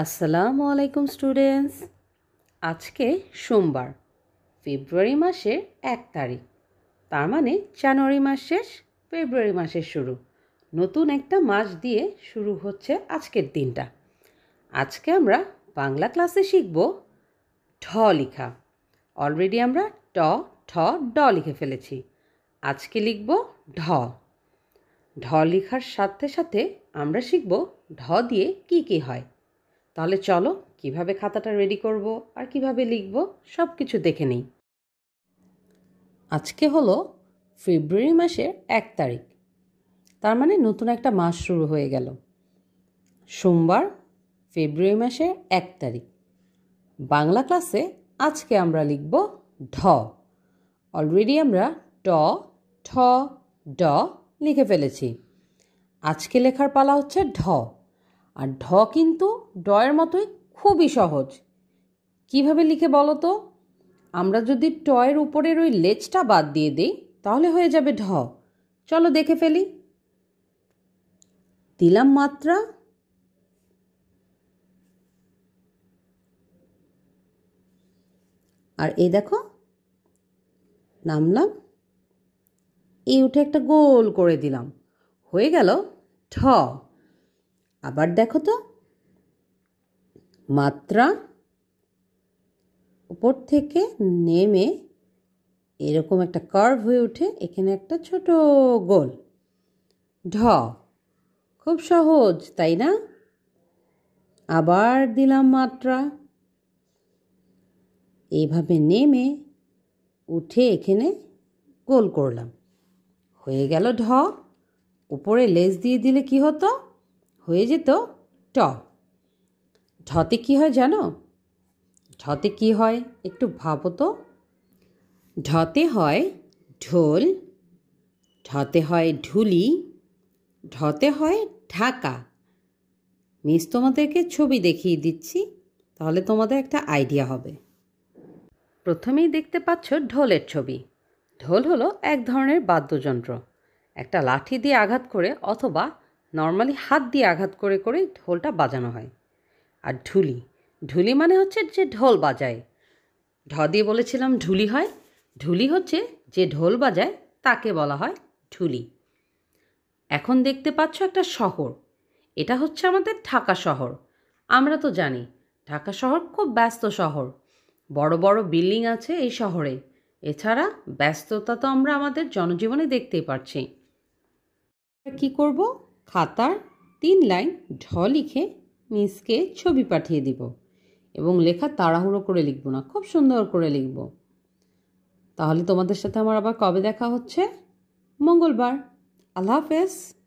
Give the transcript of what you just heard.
আসসালামু আলাইকুম স্টুডেন্টস আজকে সোমবার ফেব্রুয়ারি মাসের এক তারিখ তার মানে জানুয়ারি মাস শেষ ফেব্রুয়ারি মাসের শুরু নতুন একটা মাস দিয়ে শুরু হচ্ছে আজকের দিনটা আজকে আমরা বাংলা ক্লাসে শিখব ঢ লিখা অলরেডি আমরা ট ঠ ড লিখে ফেলেছি আজকে লিখব ঢ ঢ লিখার সাথে সাথে আমরা শিখব ঢ দিয়ে কি কি হয় তাহলে চলো কিভাবে খাতাটা রেডি করব আর কিভাবে লিখব সব কিছু দেখে নিই আজকে হলো ফেব্রুয়ারি মাসের এক তারিখ তার মানে নতুন একটা মাস শুরু হয়ে গেল সোমবার ফেব্রুয়ারি মাসের এক তারিখ বাংলা ক্লাসে আজকে আমরা লিখব ঢ অলরেডি আমরা ট ঠ ড লিখে ফেলেছি আজকে লেখার পালা হচ্ছে ঢ আর ঢ কিন্তু ডয়ের মতোই খুবই সহজ কিভাবে লিখে বলো তো আমরা যদি টয়ের উপরের ওই লেজটা বাদ দিয়ে দিই তাহলে হয়ে যাবে ঢ চলো দেখে ফেলি দিলাম মাত্রা আর এ দেখো নামলাম এই উঠে একটা গোল করে দিলাম হয়ে গেল ঠ আবার দেখো তো মাত্রা উপর থেকে নেমে এরকম একটা কার্ভ হয়ে ওঠে এখানে একটা ছোট গোল ঢ খুব সহজ তাই না আবার দিলাম মাত্রা এইভাবে নেমে উঠে এখানে গোল করলাম হয়ে গেল ঢ উপরে লেজ দিয়ে দিলে কি হতো হয়ে যেত ট ঢতে কি হয় জানো ঢতে কি হয় একটু ভাবো তো ঢতে হয় ঢোল ঢতে হয় ঢুলি ঢতে হয় ঢাকা মিস তোমাদেরকে ছবি দেখিয়ে দিচ্ছি তাহলে তোমাদের একটা আইডিয়া হবে প্রথমেই দেখতে পাচ্ছ ঢোলের ছবি ঢোল হলো এক ধরনের বাদ্যযন্ত্র একটা লাঠি দিয়ে আঘাত করে অথবা নর্মালি হাত দিয়ে আঘাত করে করে ঢোলটা বাজানো হয় আর ঢুলি ঢুলি মানে হচ্ছে যে ঢোল বাজায় ঢ দিয়ে বলেছিলাম ঢুলি হয় ঢুলি হচ্ছে যে ঢোল বাজায় তাকে বলা হয় ঢুলি এখন দেখতে পাচ্ছ একটা শহর এটা হচ্ছে আমাদের ঢাকা শহর আমরা তো জানি ঢাকা শহর খুব ব্যস্ত শহর বড় বড় বিল্ডিং আছে এই শহরে এছাড়া ব্যস্ততা তো আমরা আমাদের জনজীবনে দেখতেই পারছি কি করব খাতার তিন লাইন ঢ লিখে মিসকে ছবি পাঠিয়ে দিব এবং লেখা তাড়াহুড়ো করে লিখব না খুব সুন্দর করে লিখব তাহলে তোমাদের সাথে আমার আবার কবে দেখা হচ্ছে মঙ্গলবার আল্লাহ হাফেজ